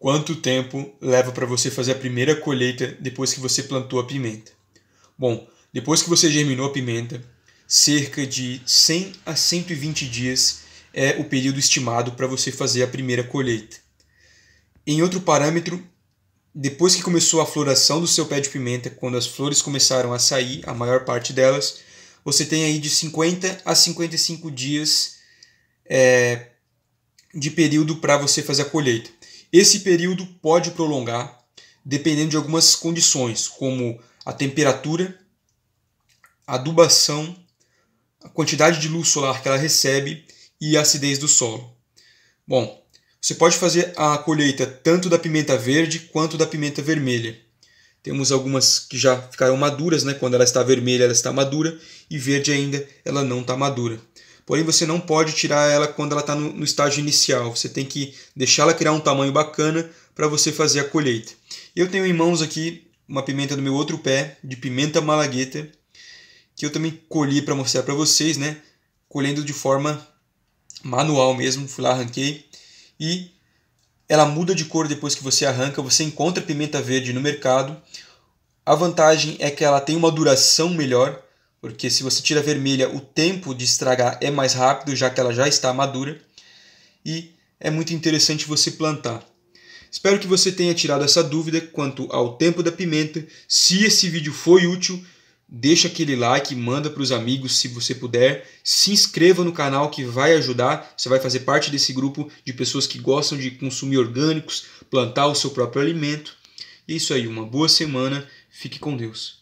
Quanto tempo leva para você fazer a primeira colheita depois que você plantou a pimenta? Bom, depois que você germinou a pimenta, cerca de 100 a 120 dias é o período estimado para você fazer a primeira colheita. Em outro parâmetro, depois que começou a floração do seu pé de pimenta, quando as flores começaram a sair, a maior parte delas, você tem aí de 50 a 55 dias é, de período para você fazer a colheita. Esse período pode prolongar dependendo de algumas condições, como a temperatura, a adubação, a quantidade de luz solar que ela recebe e a acidez do solo. Bom, você pode fazer a colheita tanto da pimenta verde quanto da pimenta vermelha. Temos algumas que já ficaram maduras, né? Quando ela está vermelha, ela está madura e verde ainda, ela não está madura porém você não pode tirar ela quando ela está no, no, estágio inicial. Você tem que deixá-la criar um tamanho bacana para você fazer a colheita. Eu tenho em mãos aqui uma pimenta do meu outro pé, de pimenta malagueta, que eu também colhi para mostrar para vocês, né? Colhendo de forma manual mesmo, fui lá, arranquei. E ela muda de cor depois que você arranca, você encontra pimenta verde no mercado. A vantagem é que ela tem uma duração melhor, porque se você tira a vermelha, o tempo de estragar é mais rápido, já que ela já está madura, e é muito interessante você plantar. Espero que você tenha tirado essa dúvida quanto ao tempo da pimenta. Se esse vídeo foi útil, deixa aquele like, manda para os amigos se você puder, se inscreva no canal que vai ajudar, você vai fazer parte desse grupo de pessoas que gostam de consumir orgânicos, plantar o seu próprio alimento. E é isso aí, uma boa semana, fique com Deus.